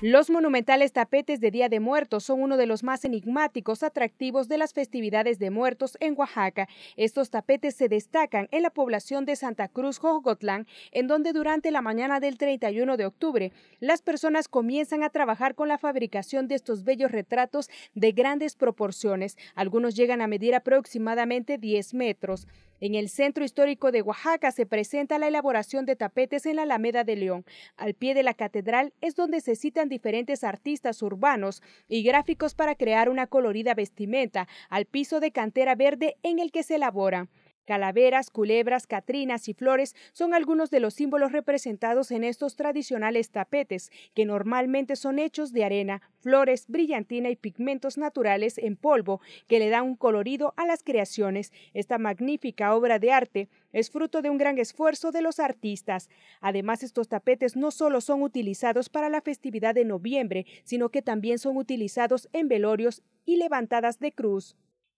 Los monumentales tapetes de Día de Muertos son uno de los más enigmáticos atractivos de las festividades de muertos en Oaxaca. Estos tapetes se destacan en la población de Santa Cruz, Jogotlán, en donde durante la mañana del 31 de octubre las personas comienzan a trabajar con la fabricación de estos bellos retratos de grandes proporciones. Algunos llegan a medir aproximadamente 10 metros. En el centro histórico de Oaxaca se presenta la elaboración de tapetes en la Alameda de León. Al pie de la catedral es donde se citan diferentes artistas urbanos y gráficos para crear una colorida vestimenta al piso de cantera verde en el que se elabora. Calaveras, culebras, catrinas y flores son algunos de los símbolos representados en estos tradicionales tapetes, que normalmente son hechos de arena, flores, brillantina y pigmentos naturales en polvo, que le dan un colorido a las creaciones. Esta magnífica obra de arte es fruto de un gran esfuerzo de los artistas. Además, estos tapetes no solo son utilizados para la festividad de noviembre, sino que también son utilizados en velorios y levantadas de cruz.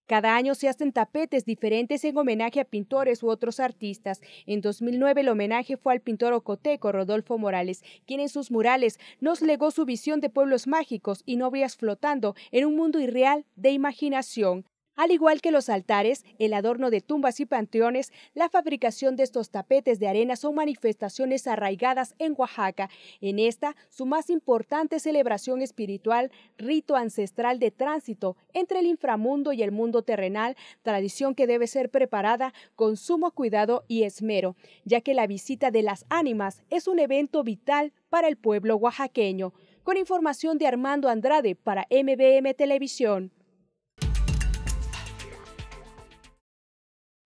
Cada año se hacen tapetes diferentes en homenaje a pintores u otros artistas. En 2009 el homenaje fue al pintor ocoteco Rodolfo Morales, quien en sus murales nos legó su visión de pueblos mágicos y novias flotando en un mundo irreal de imaginación. Al igual que los altares, el adorno de tumbas y panteones, la fabricación de estos tapetes de arena son manifestaciones arraigadas en Oaxaca. En esta, su más importante celebración espiritual, rito ancestral de tránsito entre el inframundo y el mundo terrenal, tradición que debe ser preparada con sumo cuidado y esmero, ya que la visita de las ánimas es un evento vital para el pueblo oaxaqueño. Con información de Armando Andrade para MBM Televisión.